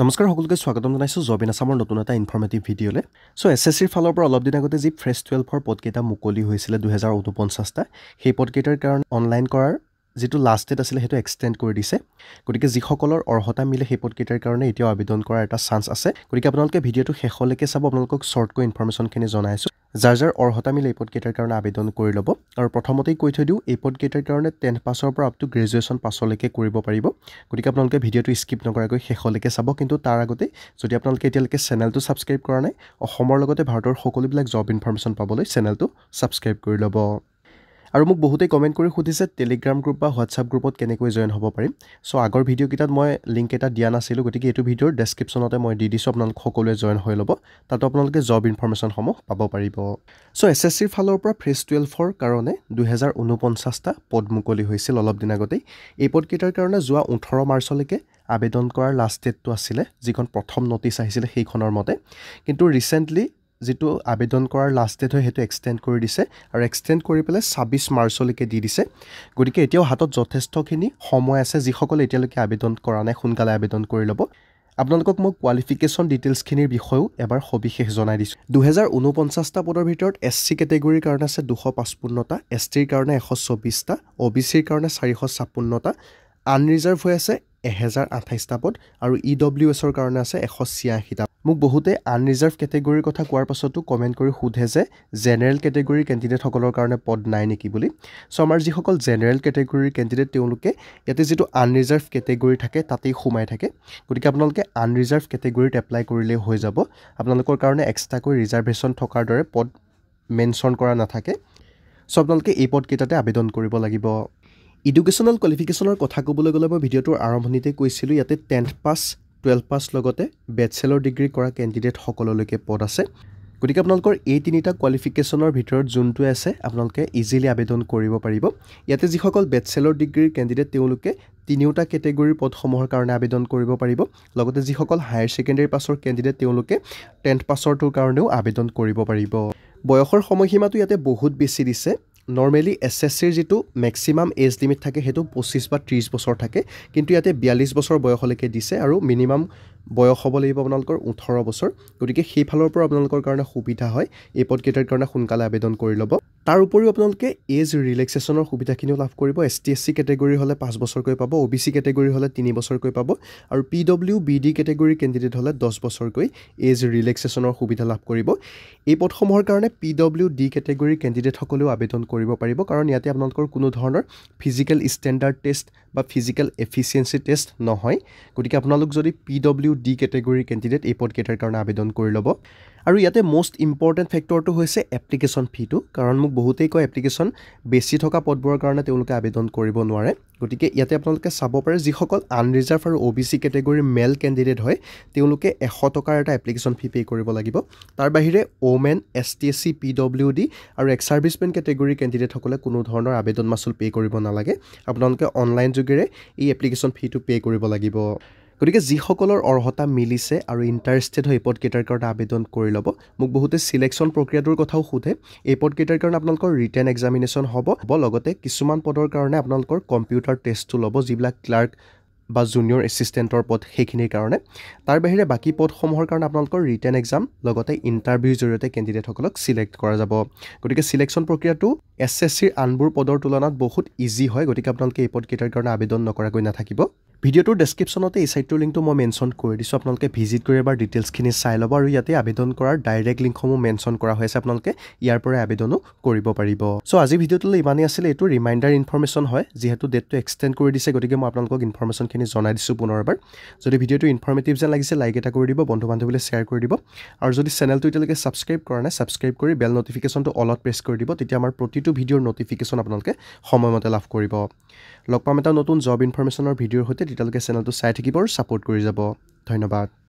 নমস্কাৰ সকলোকে স্বাগতম জনাইছোঁ জবিন আছামৰ নতুন এটা ইনফৰ্মেটিভ ভিডিঅ'লৈ চ' এছ এছ চিৰ ফালৰ পৰা অলপ দিন আগতে যি ফ্ৰেছ টুৱেলভৰ পদকেইটা মুকলি হৈছিলে দুহেজাৰ ঊনপঞ্চাছটা সেই পদকেইটাৰ কাৰণে অনলাইন কৰাৰ যিটো লাষ্ট ডেট আছিলে সেইটো এক্সটেণ্ড কৰি দিছে গতিকে যিসকলৰ অৰ্হতা মিলে সেই পদকেইটাৰ কাৰণে এতিয়াও আবেদন কৰাৰ এটা চান্স আছে গতিকে আপোনালোকে ভিডিঅ'টো শেষলৈকে চাব আপোনালোকক শ্বৰ্টকৈ ইনফৰ্মেশ্যনখিনি জনাইছোঁ যাৰ যাৰ অৰ্হতা মিলে এই পদকেইটাৰ কাৰণে আবেদন কৰি ল'ব আৰু প্ৰথমতেই কৈ থৈ দিওঁ এই পদকেইটাৰ কাৰণে টেন্থ পাছৰ পৰা আপ টু গ্ৰেজুৱেশ্যন পাছলৈকে কৰিব পাৰিব গতিকে আপোনালোকে ভিডিঅ'টো স্কিপ নকৰাকৈ শেষলৈকে চাব কিন্তু তাৰ আগতে যদি আপোনালোকে এতিয়ালৈকে চেনেলটো ছাবস্ক্ৰাইব কৰা নাই অসমৰ লগতে ভাৰতৰ সকলোবিলাক জব ইনফৰ্মেশ্যন পাবলৈ চেনেলটো ছাবস্ক্ৰাইব কৰি ল'ব আৰু মোক বহুতেই কমেণ্ট কৰি সুধিছে টেলিগ্ৰাম গ্ৰুপ বা হোৱাটছআপ গ্ৰুপত কেনেকৈ জইন হ'ব পাৰিম চ' আগৰ ভিডিঅ'কেইটাত মই লিংক এটা দিয়া নাছিলোঁ গতিকে এইটো ভিডিঅ'ৰ ডেছক্ৰিপশ্যনতে মই দি দিছোঁ আপোনালোক সকলোৱে জইন হৈ ল'ব তাতো আপোনালোকে জব ইনফৰ্মেশ্যনসমূহ পাব পাৰিব চ' এছ এছ চিৰ ফালৰ পৰা ফ্ৰেছ টুৱেলভৰ কাৰণে দুহেজাৰ ঊনপঞ্চাছটা পদ মুকলি হৈছিল অলপ দিন আগতেই এই পদকেইটাৰ কাৰণে যোৱা ওঠৰ মাৰ্চলৈকে আবেদন কৰাৰ লাষ্ট ডেটটো আছিলে যিখন প্ৰথম নটিছ আহিছিলে সেইখনৰ মতে কিন্তু ৰিচেণ্টলি যিটো আবেদন কৰাৰ লাষ্ট ডেট হয় সেইটো এক্সটেণ্ড কৰি দিছে আৰু এক্সটেণ্ড কৰি পেলাই ছাব্বিছ মাৰ্চলৈকে দি দিছে গতিকে এতিয়াও হাতত যথেষ্টখিনি সময় আছে যিসকলে এতিয়ালৈকে আবেদন কৰা নাই সোনকালে আবেদন কৰি ল'ব আপোনালোকক মই কোৱালিফিকেশ্যন ডিটেইলছখিনিৰ বিষয়েও এবাৰ সবিশেষ জনাই দিছোঁ দুহেজাৰ ঊনপঞ্চাছটা পদৰ ভিতৰত এছ চি কেটেগৰীৰ কাৰণে আছে দুশ পঁচপন্নটা এছ টিৰ কাৰণে এশ চৌবিছটা অ' বি চিৰ কাৰণে চাৰিশ ছাপন্নটা আনৰিজাৰ্ভ হৈ আছে এহেজাৰ আঠাইছটা পদ আৰু ই ডব্লিউ এছৰ কাৰণে আছে এশ ছিয়াশীটা মোক বহুতে আনৰিজাৰ্ভ কেটেগৰীৰ কথা কোৱাৰ পাছতো কমেণ্ট কৰি সোধে যে জেনেৰেল কেটেগৰীৰ কেণ্ডিডেটসকলৰ কাৰণে পদ নাই নেকি বুলি চ' আমাৰ যিসকল জেনেৰেল কেটেগৰীৰ কেণ্ডিডেট তেওঁলোকে ইয়াতে যিটো আনৰিজাৰ্ভ কেটেগৰী থাকে তাতেই সোমাই থাকে গতিকে আপোনালোকে আনৰিজাৰ্ভ কেটেগৰীত এপ্লাই কৰিলেই হৈ যাব আপোনালোকৰ কাৰণে এক্সট্ৰাকৈ ৰিজাৰ্ভেশ্যন থকাৰ দৰে পদ মেনশ্যন কৰা নাথাকে চ' আপোনালোকে এই পদকেইটাতে আবেদন কৰিব লাগিব ইডুকেশ্যনেল কোৱালিফিকেশ্যনৰ কথা ক'বলৈ গ'লে মই ভিডিঅ'টোৰ আৰম্ভণিতে কৈছিলোঁ ইয়াতে টেন্থ পাছ টুৱেলভ পাছ লগতে বেচেলৰ ডিগ্ৰী কৰা কেণ্ডিডেটসকললৈকে পদ আছে গতিকে আপোনালোকৰ এই তিনিটা কোৱালিফিকেশ্যনৰ ভিতৰত যোনটোৱে আছে আপোনালোকে ইজিলি আবেদন কৰিব পাৰিব ইয়াতে যিসকল বেচেলৰ ডিগ্ৰীৰ কেণ্ডিডেট তেওঁলোকে তিনিওটা কেটেগৰীৰ পদসমূহৰ কাৰণে আবেদন কৰিব পাৰিব লগতে যিসকল হায়াৰ ছেকেণ্ডেৰী পাছৰ কেণ্ডিডেট তেওঁলোকে টেন্থ পাছৰটোৰ কাৰণেও আবেদন কৰিব পাৰিব বয়সৰ সময়সীমাটো ইয়াতে বহুত বেছি দিছে নৰ্মেলি এছ এছ চিৰ যিটো মেক্সিমাম এজ লিমিট থাকে সেইটো পঁচিছ বা ত্ৰিছ বছৰ থাকে কিন্তু ইয়াতে বিয়াল্লিছ বছৰ বয়সলৈকে দিছে আৰু মিনিমাম বয়স হ'ব লাগিব আপোনালোকৰ ওঠৰ বছৰ গতিকে সেইফালৰ পৰা আপোনালোকৰ কাৰণে সুবিধা হয় এই পদকেইটাৰ কাৰণে সোনকালে আবেদন কৰি ল'ব তাৰ উপৰিও আপোনালোকে এজ ৰিলেক্সেশ্যনৰ সুবিধাখিনিও লাভ কৰিব S T S C category হ'লে পাঁচ বছৰকৈ পাব অ' বি চি কেটেগৰী হ'লে তিনি বছৰকৈ পাব আৰু P W B D category candidate হ'লে দহ বছৰকৈ এজ ৰিলেক্সেশ্যনৰ সুবিধা লাভ কৰিব এই পদসমূহৰ কাৰণে পি ডব্লিউ ডি কেটেগৰী কেণ্ডিডেটসকলেও আবেদন কৰিব পাৰিব কাৰণ ইয়াতে আপোনালোকৰ কোনো ধৰণৰ ফিজিকেল ষ্টেণ্ডাৰ্ড টেষ্ট বা ফিজিকেল এফিচিয়েঞ্চি টেষ্ট নহয় গতিকে আপোনালোক যদি পি ডব্লিউ ডি কেটেগৰীৰ কেণ্ডিডেট এই পদকেইটাৰ কাৰণে আবেদন কৰি ল'ব আৰু ইয়াতে মষ্ট ইম্পৰ্টেণ্ট ফেক্টৰটো হৈছে এপ্লিকেশ্যন ফিটো কাৰণ মোক বহুতেই কয় এপ্লিকেশ্যন বেছি থকা পদবোৰৰ কাৰণে তেওঁলোকে আবেদন কৰিব নোৱাৰে গতিকে ইয়াতে আপোনালোকে চাব পাৰে যিসকল আনৰিজাৰ্ভ আৰু অ বি চি কেটেগৰীৰ মেল কেণ্ডিডেট হয় তেওঁলোকে এশ টকাৰ এটা এপ্লিকেশ্যন ফি পে' কৰিব লাগিব তাৰ বাহিৰে women S T S C P W D আৰু এক্স ছাৰ্ভিচমেন কেটেগৰীৰ কেণ্ডিডেটসকলে কোনো ধৰণৰ আবেদন মাচুল পে' কৰিব নালাগে আপোনালোকে অনলাইন যোগেৰে এই এপ্লিকেশ্যন ফিটো পে' কৰিব লাগিব গতিকে যিসকলৰ অৰ্হতা মিলিছে আৰু ইণ্টাৰেষ্টেড হৈ এই পদকেইটাৰ কাৰণে আবেদন কৰি ল'ব মোক বহুতে চিলেকশ্যন প্ৰক্ৰিয়াটোৰ কথাও সোধে এই পদকেইটাৰ কাৰণে আপোনালোকৰ ৰিটেন এক্সামিনেশ্যন হ'ব হ'ব লগতে কিছুমান পদৰ কাৰণে আপোনালোকৰ কম্পিউটাৰ টেষ্টটো ল'ব যিবিলাক ক্লাৰ্ক বা জুনিয়ৰ এচিষ্টেণ্টৰ পদ সেইখিনিৰ কাৰণে তাৰ বাহিৰে বাকী পদসমূহৰ কাৰণে আপোনালোকৰ ৰিটেন এক্সাম লগতে ইণ্টাৰভিউৰ জৰিয়তে কেণ্ডিডেটসকলক চিলেক্ট কৰা যাব গতিকে চিলেকশ্যন প্ৰক্ৰিয়াটো এছ এছ চিৰ আনবোৰ পদৰ তুলনাত বহুত ইজি হয় গতিকে আপোনালোকে এই পদকেইটাৰ কাৰণে আবেদন নকৰাকৈ নাথাকিব ভিডিঅ'টোৰ ডেছক্ৰিপশ্যনতে এই চাইটটোৰ লিংকটো মই মেনশ্যন কৰি দিছোঁ আপোনালোকে ভিজিট কৰি এবাৰ ডিটেইলছখিনি চাই ল'ব আৰু ইয়াতে আবেদন কৰাৰ ডাইৰেক্ট লিংকসমূহ মেনশ্যন কৰা হৈছে আপোনালোকে ইয়াৰ পৰাই আবেদনো কৰিব পাৰিব চ' আজি ভিডিঅ'টোলৈ ইমানেই আছিলে এইটো ৰিমাইণ্ডাৰ ইনফৰমেশ্যন হয় যিহেতু ডেটটো এক্সটেণ্ড কৰি দিছে গতিকে মই আপোনালোকক ইনফৰমেশ্যনখিনি জনাই দিছোঁ পুনৰ এবাৰ যদি ভিডিঅ'টো ইনফৰ্মেটিভ যেন লাগিছে লাইক এটা কৰি দিব বন্ধু বান্ধৱীলৈ শ্বেয়াৰ কৰি দিব আৰু যদি চেনেলটো এতিয়ালৈকে ছাবস্ক্ৰাইব কৰা নাই ছাবস্ক্ৰাইব কৰি বেল নটিফিকেশ্যনটো অলত প্ৰেছ কৰি দিব তেতিয়া আমাৰ প্ৰতিটো ভিডিঅ'ৰ নটিফিকেশ্যন আপোনালোকে সময়মতে লাভ কৰিব লগ পাম এটা নতুন জব ইনফৰ্মেশ্যনৰ ভিডিঅ'ৰ সৈতে তেতিয়ালৈকে চেনেলটো চাই থাকিব আৰু ছাপোৰ্ট কৰি যাব ধন্যবাদ